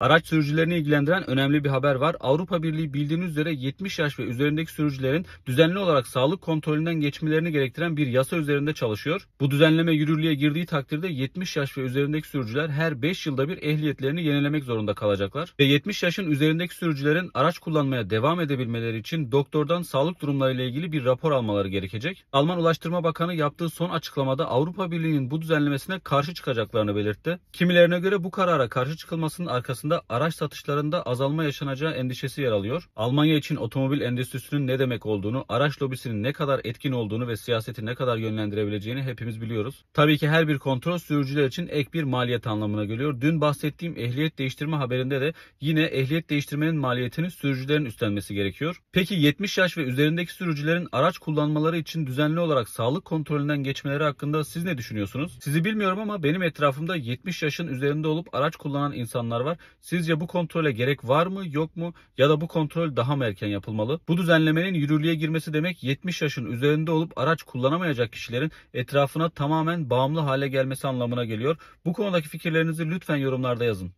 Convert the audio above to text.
Araç sürücülerini ilgilendiren önemli bir haber var. Avrupa Birliği bildiğiniz üzere 70 yaş ve üzerindeki sürücülerin düzenli olarak sağlık kontrolünden geçmelerini gerektiren bir yasa üzerinde çalışıyor. Bu düzenleme yürürlüğe girdiği takdirde 70 yaş ve üzerindeki sürücüler her 5 yılda bir ehliyetlerini yenilemek zorunda kalacaklar. Ve 70 yaşın üzerindeki sürücülerin araç kullanmaya devam edebilmeleri için doktordan sağlık durumlarıyla ilgili bir rapor almaları gerekecek. Alman Ulaştırma Bakanı yaptığı son açıklamada Avrupa Birliği'nin bu düzenlemesine karşı çıkacaklarını belirtti. Kimilerine göre bu karara karşı çıkılmasının arkasında arasında araç satışlarında azalma yaşanacağı endişesi yer alıyor. Almanya için otomobil endüstrisinin ne demek olduğunu, araç lobisinin ne kadar etkin olduğunu ve siyaseti ne kadar yönlendirebileceğini hepimiz biliyoruz. Tabii ki her bir kontrol sürücüler için ek bir maliyet anlamına geliyor. Dün bahsettiğim ehliyet değiştirme haberinde de yine ehliyet değiştirmenin maliyetini sürücülerin üstlenmesi gerekiyor. Peki 70 yaş ve üzerindeki sürücülerin araç kullanmaları için düzenli olarak sağlık kontrolünden geçmeleri hakkında siz ne düşünüyorsunuz? Sizi bilmiyorum ama benim etrafımda 70 yaşın üzerinde olup araç kullanan insanlar var. Sizce bu kontrole gerek var mı yok mu ya da bu kontrol daha mı erken yapılmalı? Bu düzenlemenin yürürlüğe girmesi demek 70 yaşın üzerinde olup araç kullanamayacak kişilerin etrafına tamamen bağımlı hale gelmesi anlamına geliyor. Bu konudaki fikirlerinizi lütfen yorumlarda yazın.